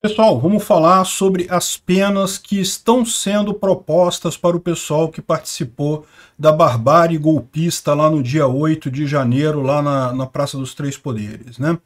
Pessoal, vamos falar sobre as penas que estão sendo propostas para o pessoal que participou da barbárie golpista lá no dia 8 de janeiro, lá na, na Praça dos Três Poderes. Né?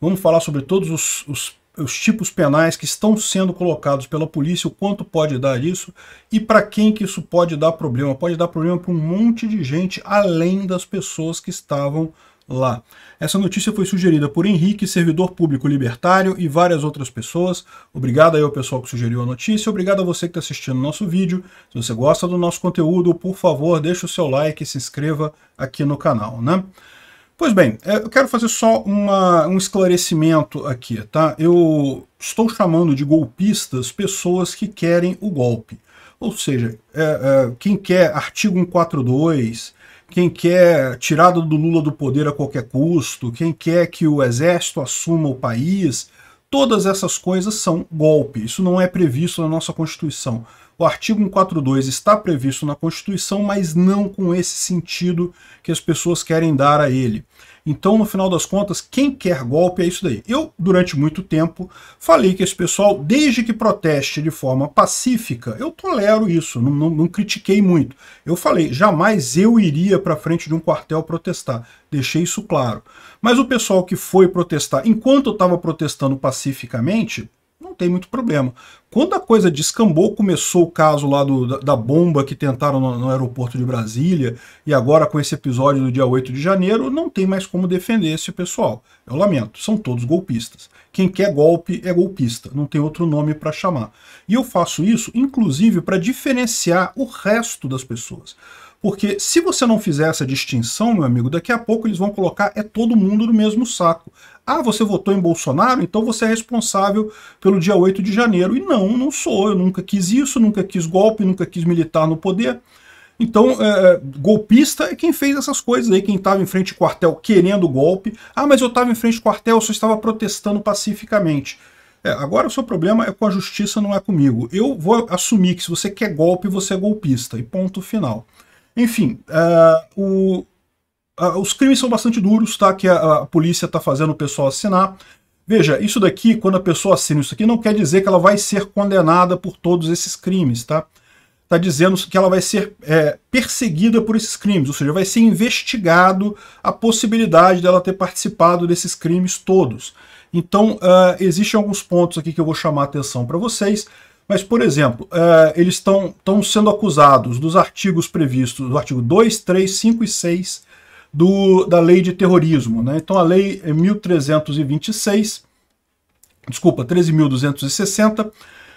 Vamos falar sobre todos os, os, os tipos penais que estão sendo colocados pela polícia, o quanto pode dar isso e para quem que isso pode dar problema. Pode dar problema para um monte de gente, além das pessoas que estavam lá. Essa notícia foi sugerida por Henrique, servidor público libertário e várias outras pessoas. Obrigado aí ao pessoal que sugeriu a notícia, obrigado a você que está assistindo nosso vídeo. Se você gosta do nosso conteúdo, por favor, deixe o seu like e se inscreva aqui no canal, né? Pois bem, é, eu quero fazer só uma, um esclarecimento aqui, tá? Eu estou chamando de golpistas pessoas que querem o golpe. Ou seja, é, é, quem quer artigo 142, quem quer tirada do Lula do poder a qualquer custo, quem quer que o exército assuma o país, todas essas coisas são golpe. Isso não é previsto na nossa Constituição. O artigo 142 está previsto na Constituição, mas não com esse sentido que as pessoas querem dar a ele. Então, no final das contas, quem quer golpe é isso daí. Eu, durante muito tempo, falei que esse pessoal, desde que proteste de forma pacífica, eu tolero isso, não, não, não critiquei muito. Eu falei, jamais eu iria para frente de um quartel protestar. Deixei isso claro. Mas o pessoal que foi protestar, enquanto eu estava protestando pacificamente, tem muito problema. Quando a coisa descambou, começou o caso lá do, da, da, bomba que tentaram no, no, aeroporto de Brasília, e agora com esse episódio do dia 8 de janeiro, não tem mais como defender esse pessoal. Eu lamento, são todos golpistas. Quem quer golpe é golpista, não tem outro nome para chamar. E eu faço isso, inclusive, para diferenciar o resto das pessoas. Porque se você não fizer essa distinção, meu amigo, daqui a pouco eles vão colocar é todo mundo no mesmo saco. Ah, você votou em Bolsonaro, então você é responsável pelo dia 8 de janeiro. E não, não sou. Eu nunca quis isso, nunca quis golpe, nunca quis militar no poder. Então, é, é golpista é quem fez essas coisas aí, quem estava em frente ao quartel querendo golpe. Ah, mas eu estava em frente ao quartel, eu só estava protestando pacificamente. É, agora o seu problema é com a justiça, não é comigo. Eu vou assumir que se você quer golpe, você é golpista. E ponto final. Enfim, uh, o, uh, os crimes são bastante duros, tá? Que a, a polícia está fazendo o pessoal assinar. Veja, isso daqui, quando a pessoa assina isso aqui, não quer dizer que ela vai ser condenada por todos esses crimes, tá? tá dizendo que ela vai ser é, perseguida por esses crimes, ou seja, vai ser investigado a possibilidade dela ter participado desses crimes todos. Então, uh, existem alguns pontos aqui que eu vou chamar a atenção para vocês. Mas, por exemplo, eh, eles estão sendo acusados dos artigos previstos, do artigo 2, 3, 5 e 6 do, da lei de terrorismo. Né? Então, a lei é 1326, desculpa, 13.260. Uh,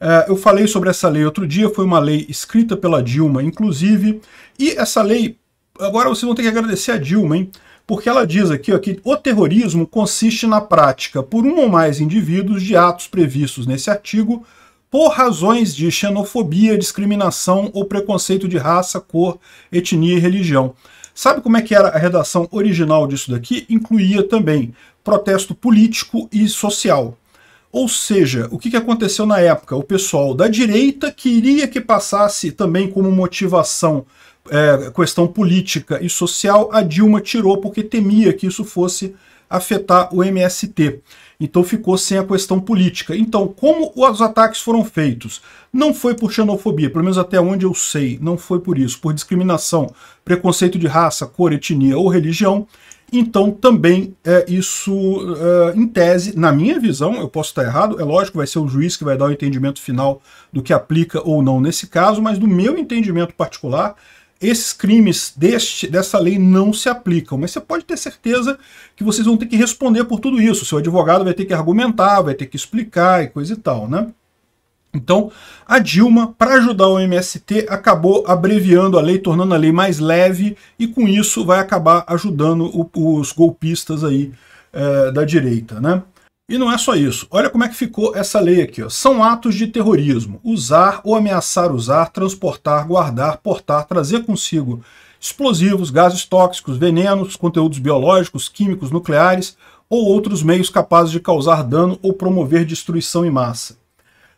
eh, eu falei sobre essa lei outro dia, foi uma lei escrita pela Dilma, inclusive, e essa lei, agora vocês vão ter que agradecer a Dilma, hein? porque ela diz aqui ó, que o terrorismo consiste na prática por um ou mais indivíduos de atos previstos nesse artigo, por razões de xenofobia, discriminação ou preconceito de raça, cor, etnia e religião. Sabe como é que era a redação original disso daqui? Incluía também protesto político e social. Ou seja, o que aconteceu na época? O pessoal da direita queria que passasse também como motivação é, questão política e social, a Dilma tirou porque temia que isso fosse afetar o MST. Então ficou sem a questão política. Então, como os ataques foram feitos? Não foi por xenofobia, pelo menos até onde eu sei, não foi por isso, por discriminação, preconceito de raça, cor, etnia ou religião. Então, também é isso, é, em tese, na minha visão, eu posso estar errado, é lógico, vai ser o juiz que vai dar o entendimento final do que aplica ou não nesse caso, mas do meu entendimento particular, esses crimes deste, dessa lei não se aplicam. Mas você pode ter certeza que vocês vão ter que responder por tudo isso. Seu advogado vai ter que argumentar, vai ter que explicar e coisa e tal, né? Então, a Dilma, para ajudar o MST, acabou abreviando a lei, tornando a lei mais leve, e com isso vai acabar ajudando o, os golpistas aí é, da direita, né? E não é só isso. Olha como é que ficou essa lei aqui. Ó. São atos de terrorismo. Usar ou ameaçar usar, transportar, guardar, portar, trazer consigo explosivos, gases tóxicos, venenos, conteúdos biológicos, químicos, nucleares ou outros meios capazes de causar dano ou promover destruição em massa.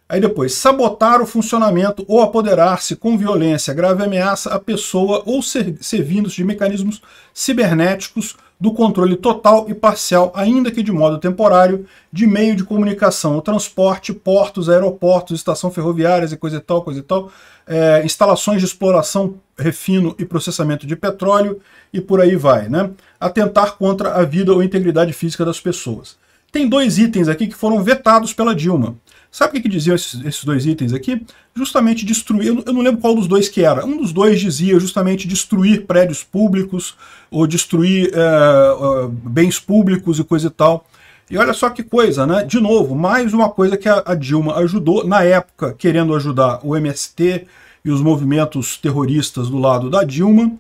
Aí depois, sabotar o funcionamento ou apoderar-se com violência, grave ameaça à pessoa ou servindo de mecanismos cibernéticos do controle total e parcial, ainda que de modo temporário, de meio de comunicação, transporte, portos, aeroportos, estação ferroviárias e coisa e tal, coisa e tal, é, instalações de exploração, refino e processamento de petróleo e por aí vai, né? Atentar contra a vida ou integridade física das pessoas tem dois itens aqui que foram vetados pela Dilma. Sabe o que, que diziam esses, esses, dois itens aqui? Justamente destruir, eu não lembro qual dos dois que era, um dos dois dizia justamente destruir prédios públicos ou destruir eh, eh, bens públicos e coisa e tal. E olha só que coisa, né? De novo, mais uma coisa que a, Dilma ajudou na época, querendo ajudar o MST e os movimentos terroristas do lado da Dilma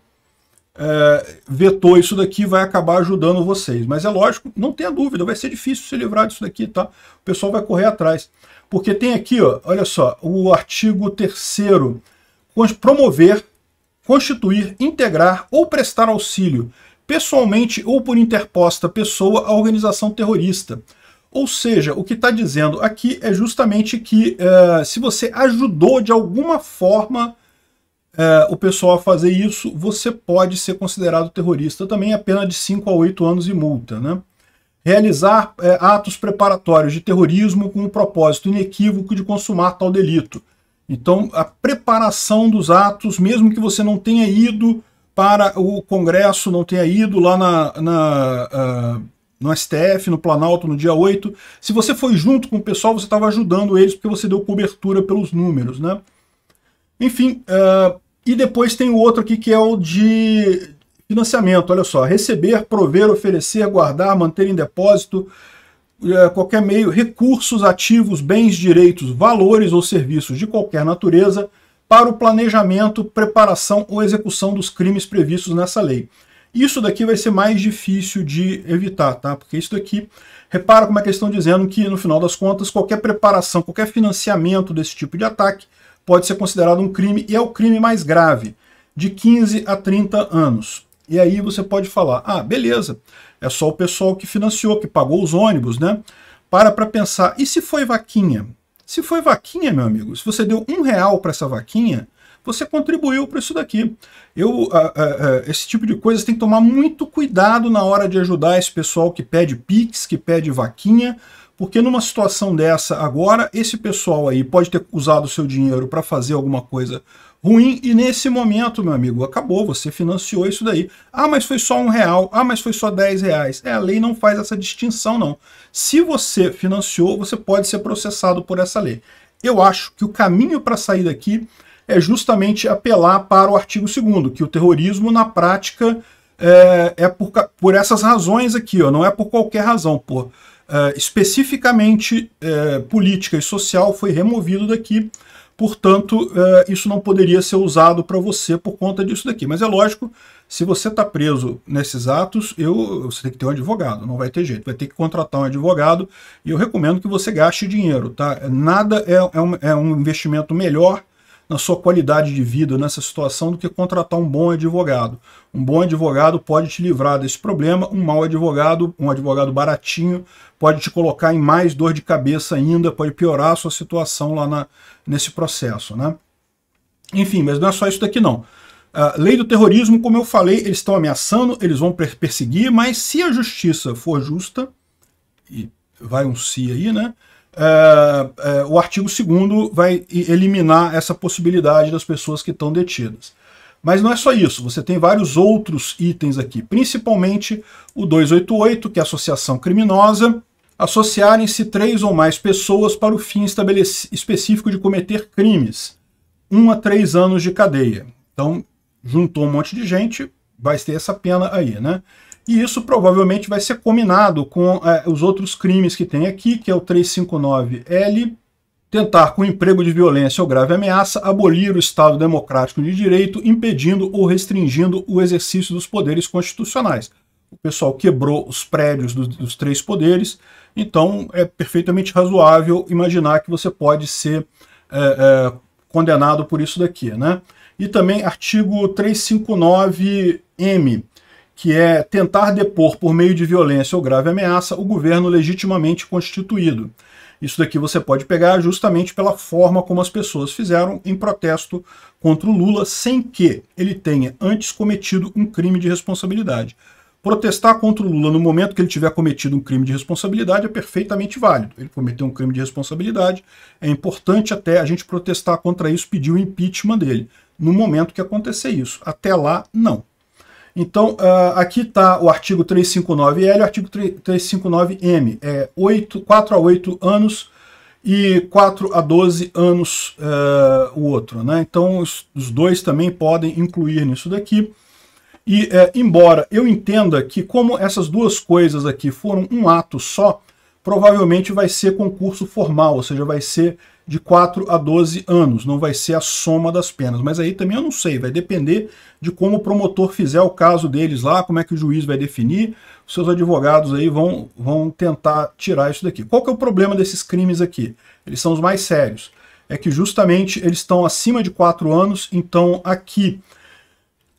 é, vetou isso daqui vai acabar ajudando vocês. Mas é lógico, não tenha dúvida, vai ser difícil se livrar disso daqui, tá? O pessoal vai correr atrás. Porque tem aqui, ó, olha só, o artigo 3 promover, constituir, integrar ou prestar auxílio pessoalmente ou por interposta pessoa à organização terrorista. Ou seja, o que está dizendo aqui é justamente que uh, se você ajudou de alguma forma é, o pessoal a fazer isso, você pode ser considerado terrorista também, a pena de 5 a 8 anos e multa. Né? Realizar é, atos preparatórios de terrorismo com o propósito inequívoco de consumar tal delito. Então, a preparação dos atos, mesmo que você não tenha ido para o Congresso, não tenha ido lá na, na uh, no STF, no Planalto, no dia 8, se você foi junto com o pessoal, você estava ajudando eles porque você deu cobertura pelos números, né? Enfim, uh, e depois tem o outro aqui que é o de financiamento. Olha só, receber, prover, oferecer, guardar, manter em depósito, é, qualquer meio, recursos, ativos, bens, direitos, valores ou serviços de qualquer natureza para o planejamento, preparação ou execução dos crimes previstos nessa lei. Isso daqui vai ser mais difícil de evitar, tá? Porque isso daqui, repara como é que eles estão dizendo que, no final das contas, qualquer preparação, qualquer financiamento desse tipo de ataque pode ser considerado um crime e é o crime mais grave, de 15 a 30 anos. E aí você pode falar, ah, beleza, é só o pessoal que financiou, que pagou os ônibus, né? Para para pensar, e se foi vaquinha? Se foi vaquinha, meu amigo, se você deu um real para essa vaquinha, você contribuiu para isso daqui. Eu, esse tipo de coisa tem que tomar muito cuidado na hora de ajudar esse pessoal que pede Pix, que pede vaquinha, porque numa situação dessa agora, esse pessoal aí pode ter usado o seu dinheiro para fazer alguma coisa ruim e nesse momento, meu amigo, acabou, você financiou isso daí. Ah, mas foi só um real, ah, mas foi só 10 reais. É, a lei não faz essa distinção, não. Se você financiou, você pode ser processado por essa lei. Eu acho que o caminho para sair daqui é justamente apelar para o artigo 2 que o terrorismo, na prática, é, é por, por essas razões aqui, ó, não é por qualquer razão, por uh, especificamente uh, política e social foi removido daqui, portanto, eh, isso não poderia ser usado para você por conta disso daqui. Mas é lógico, se você está preso nesses atos, eu, você tem que ter um advogado, não vai ter jeito, vai ter que contratar um advogado, e eu recomendo que você gaste dinheiro, tá? Nada é, é, um, é um investimento melhor na sua qualidade de vida nessa situação do que contratar um bom advogado. Um bom advogado pode te livrar desse problema, um mau advogado, um advogado baratinho, pode te colocar em mais dor de cabeça ainda, pode piorar a sua situação lá na, nesse processo. Né? Enfim, mas não é só isso daqui não. A lei do terrorismo, como eu falei, eles estão ameaçando, eles vão perseguir, mas se a justiça for justa, e vai um si aí, né? é, é, o artigo 2 vai eliminar essa possibilidade das pessoas que estão detidas. Mas não é só isso, você tem vários outros itens aqui, principalmente o 288, que é associação criminosa, associarem-se três ou mais pessoas para o fim específico de cometer crimes, um a três anos de cadeia. Então, juntou um monte de gente, vai ter essa pena aí, né? E isso provavelmente vai ser combinado com é, os outros crimes que tem aqui, que é o 359L, tentar com emprego de violência ou grave ameaça abolir o Estado democrático de direito, impedindo ou restringindo o exercício dos poderes constitucionais. O pessoal quebrou os prédios dos, dos três poderes, então é perfeitamente razoável imaginar que você pode ser é, é, condenado por isso daqui. Né? E também artigo 359M, que é tentar depor por meio de violência ou grave ameaça o governo legitimamente constituído. Isso daqui você pode pegar justamente pela forma como as pessoas fizeram em protesto contra o Lula, sem que ele tenha antes cometido um crime de responsabilidade. Protestar contra o Lula no momento que ele tiver cometido um crime de responsabilidade é perfeitamente válido. Ele cometeu um crime de responsabilidade, é importante até a gente protestar contra isso, pedir o impeachment dele. No momento que acontecer isso. Até lá, não. Então, ah, aqui está o artigo 359L e o artigo 359M. É 8, 4 a 8 anos e 4 a 12 anos uh, o outro. Né? Então, os, os, dois também podem incluir nisso daqui. E, uh, embora eu entenda que como essas duas coisas aqui foram um ato só, provavelmente vai ser concurso formal, ou seja, vai ser de 4 a 12 anos, não vai ser a soma das penas. Mas aí também eu não sei, vai depender de como o promotor fizer o caso deles lá, como é que o juiz vai definir, seus advogados aí vão, vão tentar tirar isso daqui. Qual que é o problema desses crimes aqui? Eles são os mais sérios. É que justamente eles estão acima de 4 anos, então aqui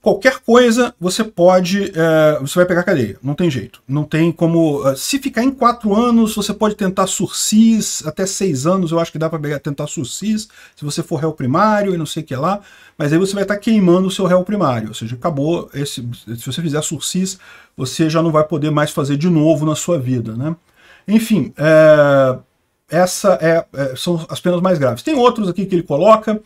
qualquer coisa você pode. É, você vai pegar cadeia. Não tem jeito. Não tem como. É, se ficar em quatro anos, você pode tentar sursis, até seis anos eu acho que dá para pegar, tentar sursis, se você for réu primário e não sei o que lá. Mas aí você vai estar tá queimando o seu réu primário. Ou seja, acabou. Esse, se você fizer sursis, você já não vai poder mais fazer de novo na sua vida. Né? Enfim. É, essa é, é são as penas mais graves. Tem outros aqui que ele coloca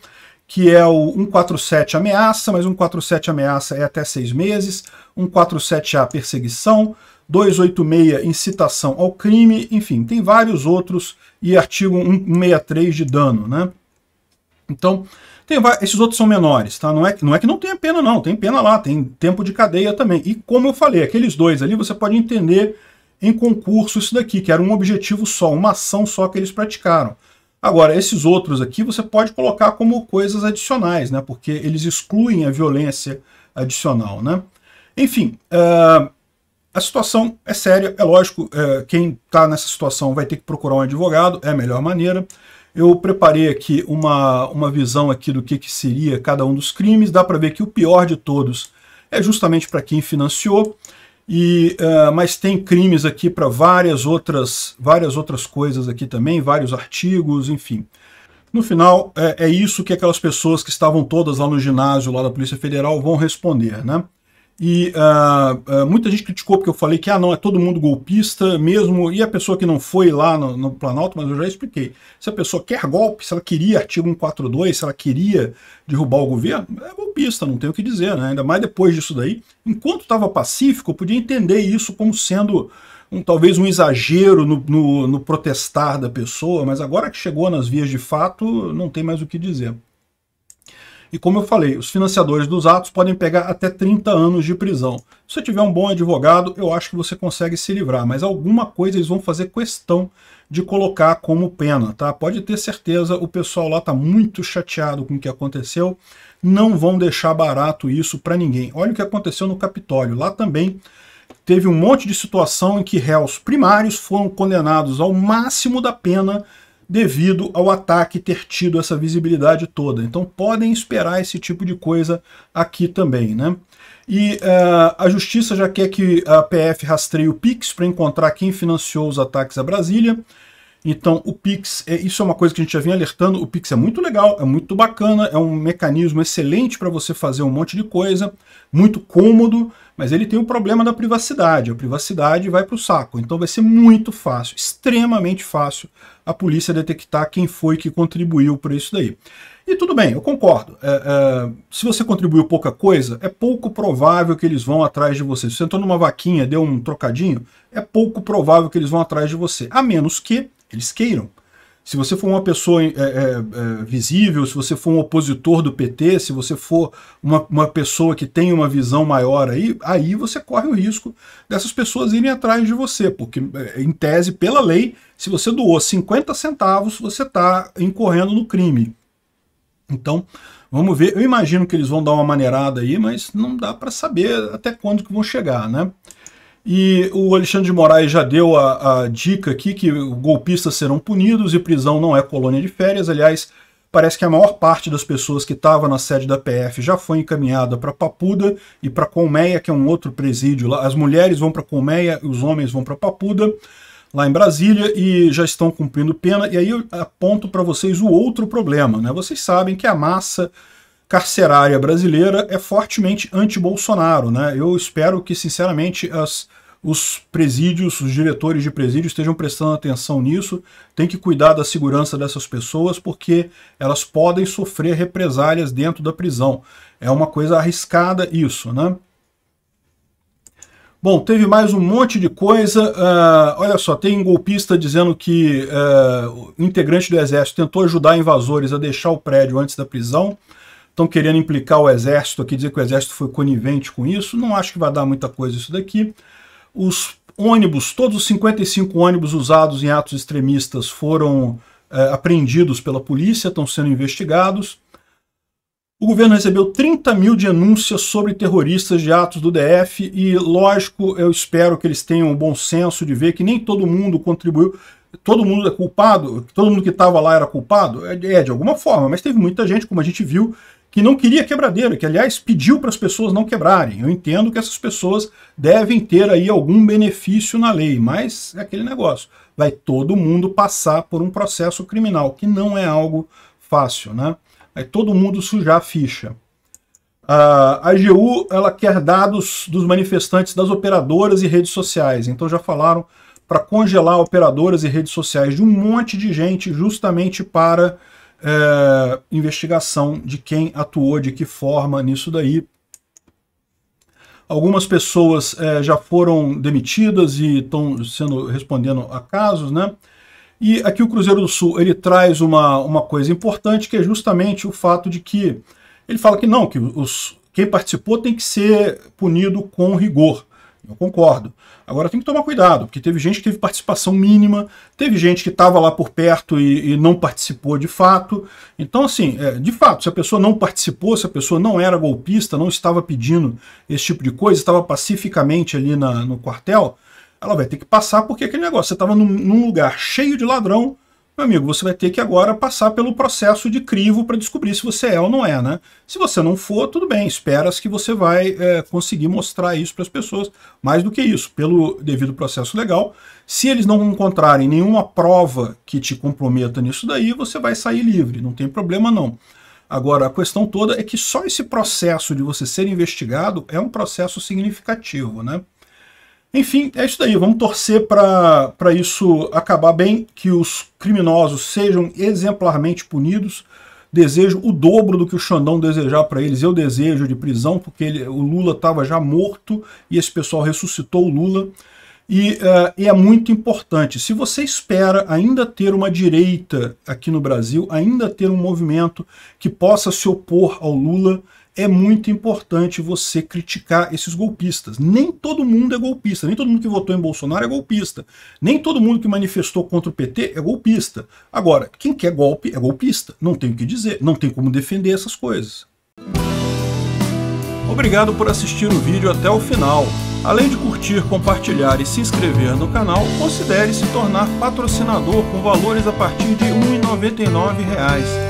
que é o 147 ameaça, mas 147 ameaça é até seis meses, 147A é perseguição, 286 incitação ao crime, enfim, tem vários outros, e artigo 163 de dano, né? Então, tem, esses outros são menores, tá? Não é, não é que não tenha pena, não, tem pena lá, tem tempo de cadeia também. E como eu falei, aqueles dois ali você pode entender em concurso isso daqui, que era um objetivo só, uma ação só que eles praticaram. Agora, esses outros aqui você pode colocar como coisas adicionais, né? Porque eles excluem a violência adicional, né? Enfim, uh, a situação é séria, é lógico, uh, quem está nessa situação vai ter que procurar um advogado, é a melhor maneira. Eu preparei aqui uma, uma visão aqui do que, que seria cada um dos crimes, dá para ver que o pior de todos é justamente para quem financiou, e, uh, mas tem crimes aqui para várias outras, várias outras coisas aqui também, vários artigos, enfim. No final, é, é, isso que aquelas pessoas que estavam todas lá no ginásio lá da Polícia Federal vão responder, né? E uh, uh, muita gente criticou porque eu falei que ah, não, é todo mundo golpista mesmo. E a pessoa que não foi lá no, no Planalto, mas eu já expliquei. Se a pessoa quer golpe, se ela queria artigo 142, se ela queria derrubar o governo, é golpista, não tem o que dizer, né? Ainda mais depois disso daí. Enquanto estava pacífico, eu podia entender isso como sendo um, talvez um exagero no, no, no protestar da pessoa, mas agora que chegou nas vias de fato, não tem mais o que dizer. E como eu falei, os financiadores dos atos podem pegar até 30 anos de prisão. Se você tiver um bom advogado, eu acho que você consegue se livrar, mas alguma coisa eles vão fazer questão de colocar como pena, tá? Pode ter certeza, o pessoal lá tá muito chateado com o que aconteceu, não vão deixar barato isso para ninguém. Olha o que aconteceu no Capitólio, lá também teve um monte de situação em que réus primários foram condenados ao máximo da pena devido ao ataque ter tido essa visibilidade toda. Então podem esperar esse tipo de coisa aqui também. Né? E uh, a justiça já quer que a PF rastreie o Pix para encontrar quem financiou os ataques à Brasília. Então, o Pix, é, isso é uma coisa que a gente já vem alertando, o Pix é muito legal, é muito bacana, é um mecanismo excelente para você fazer um monte de coisa, muito cômodo, mas ele tem o problema da privacidade, a privacidade vai para o saco. Então vai ser muito fácil, extremamente fácil, a polícia detectar quem foi que contribuiu para isso daí. E tudo bem, eu concordo. É, é, se você contribuiu pouca coisa, é pouco provável que eles vão atrás de você. Se você entrou numa vaquinha, deu um trocadinho, é pouco provável que eles vão atrás de você. A menos que eles queiram. Se você for uma pessoa é, é, é visível, se você for um opositor do PT, se você for uma, uma pessoa que tem uma visão maior aí, aí você corre o risco dessas pessoas irem atrás de você, porque é, em tese, pela lei, se você doou 50 centavos, você está incorrendo no crime. Então, vamos ver. Eu imagino que eles vão dar uma maneirada aí, mas não dá para saber até quando que vão chegar, né? E o Alexandre de Moraes já deu a, a dica aqui que golpistas serão punidos e prisão não é colônia de férias. Aliás, parece que a maior parte das pessoas que estavam na sede da PF já foi encaminhada para Papuda e para Colmeia, que é um outro presídio lá. As mulheres vão para Colmeia e os homens vão para Papuda, lá em Brasília, e já estão cumprindo pena. E aí eu aponto para vocês o outro problema. Né? Vocês sabem que a massa carcerária brasileira é fortemente anti-Bolsonaro. Né? Eu espero que, sinceramente, as, os presídios, os diretores de presídio estejam prestando atenção nisso, tem que cuidar da segurança dessas pessoas, porque elas podem sofrer represálias dentro da prisão. É uma coisa arriscada isso, né? Bom, teve mais um monte de coisa. Uh, olha só, tem um golpista dizendo que uh, integrante do exército tentou ajudar invasores a deixar o prédio antes da prisão estão querendo implicar o exército aqui, dizer que o exército foi conivente com isso. Não acho que vai dar muita coisa isso daqui. Os ônibus, todos os 55 ônibus usados em atos extremistas foram é, apreendidos pela polícia, estão sendo investigados. O governo recebeu 30 mil denúncias sobre terroristas de atos do DF e, lógico, eu espero que eles tenham o bom senso de ver que nem todo mundo contribuiu, todo mundo é culpado, todo mundo que estava lá era culpado, é, é, de alguma forma, mas teve muita gente, como a gente viu, que não queria quebradeira, que aliás pediu para as pessoas não quebrarem. Eu entendo que essas pessoas devem ter aí algum benefício na lei, mas é aquele negócio. Vai todo mundo passar por um processo criminal, que não é algo fácil, né? Vai todo mundo sujar a ficha. A AGU ela quer dados dos manifestantes das operadoras e redes sociais. Então já falaram para congelar operadoras e redes sociais de um monte de gente justamente para é, investigação de quem atuou, de que forma nisso daí. Algumas pessoas é, já foram demitidas e estão sendo respondendo a casos, né? E aqui o Cruzeiro do Sul ele traz uma, uma coisa importante que é justamente o fato de que ele fala que não, que os, quem participou tem que ser punido com rigor. Eu concordo. Agora tem que tomar cuidado, porque teve gente que teve participação mínima, teve gente que estava lá por perto e, e, não participou de fato. Então, assim, é, de fato, se a pessoa não participou, se a pessoa não era golpista, não estava pedindo esse tipo de coisa, estava pacificamente ali na, no quartel, ela vai ter que passar porque aquele negócio, você estava num, num lugar cheio de ladrão, meu amigo, você vai ter que agora passar pelo processo de crivo para descobrir se você é ou não é, né? Se você não for, tudo bem, esperas que você vai é, conseguir mostrar isso para as pessoas. Mais do que isso, pelo devido processo legal, se eles não encontrarem nenhuma prova que te comprometa nisso daí, você vai sair livre, não tem problema não. Agora, a questão toda é que só esse processo de você ser investigado é um processo significativo, né? Enfim, é isso daí. Vamos torcer para isso acabar bem, que os criminosos sejam exemplarmente punidos. Desejo o dobro do que o Xandão desejar para eles. Eu desejo de prisão, porque ele, o Lula estava já morto e esse pessoal ressuscitou o Lula. E, uh, e é muito importante. Se você espera ainda ter uma direita aqui no Brasil, ainda ter um movimento que possa se opor ao Lula, é muito importante você criticar esses golpistas. Nem todo mundo é golpista, nem todo mundo que votou em Bolsonaro é golpista, nem todo mundo que manifestou contra o PT é golpista. Agora, quem quer golpe é golpista, não tem o que dizer, não tem como defender essas coisas. Obrigado por assistir o vídeo até o final. Além de curtir, compartilhar e se inscrever no canal, considere se tornar patrocinador com valores a partir de R$ 1,99